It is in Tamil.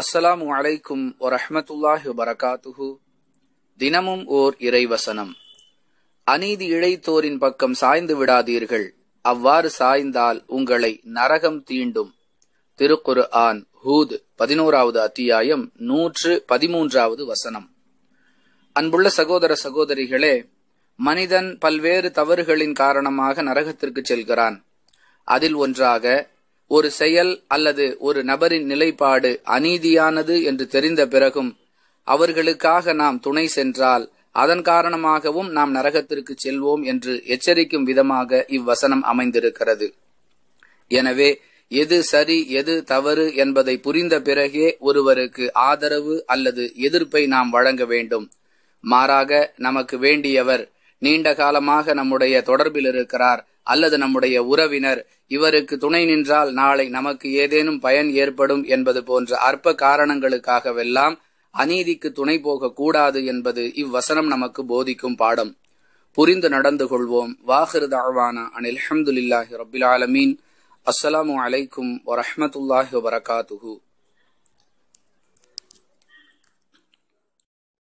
அஸ்ஸலாமு அலைக்கும் வரஹமத்துல்லாஹி வரகாத்துஹு தினமும் ஓர் இறைவசனம் அநீதி இழைத்தோரின் பக்கம் சாய்ந்து விடாதீர்கள் அவ்வாறு சாய்ந்தால் உங்களை நரகம் தீண்டும் திருக்குரு ஆன் ஹூத் பதினோராவது அத்தியாயம் நூற்று பதிமூன்றாவது வசனம் அன்புள்ள சகோதர சகோதரிகளே மனிதன் பல்வேறு தவறுகளின் காரணமாக நரகத்திற்கு செல்கிறான் அதில் ஒன்றாக ஒரு செயல் அல்லது ஒரு நபரின் நிலைப்பாடு அநீதியானது என்று தெரிந்த பிறகும் அவர்களுக்காக நாம் துணை சென்றால் அதன் காரணமாகவும் நாம் நரகத்திற்கு செல்வோம் என்று எச்சரிக்கும் விதமாக இவ்வசனம் அமைந்திருக்கிறது எனவே எது சரி எது தவறு என்பதை புரிந்த பிறகே ஒருவருக்கு ஆதரவு அல்லது எதிர்ப்பை நாம் வழங்க வேண்டும் மாறாக நமக்கு வேண்டியவர் நீண்ட காலமாக நம்முடைய தொடர்பில் இருக்கிறார் அல்லது நம்முடைய உறவினர் இவருக்கு துணை நின்றால் நாளை நமக்கு ஏதேனும் பயன் ஏற்படும் என்பது போன்ற அற்ப காரணங்களுக்காகவெல்லாம் அநீதிக்கு துணை போக கூடாது என்பது இவ்வசனம் நமக்கு போதிக்கும் பாடம் புரிந்து நடந்து கொள்வோம் வாஹிரு தாழ்வானா அனில் அஹமதுல்லாஹி ரபில் ஆலமீன் அஸ்ஸலாமு அலைக்கும் வரமத்துல்லாஹி வரகாத்துஹூ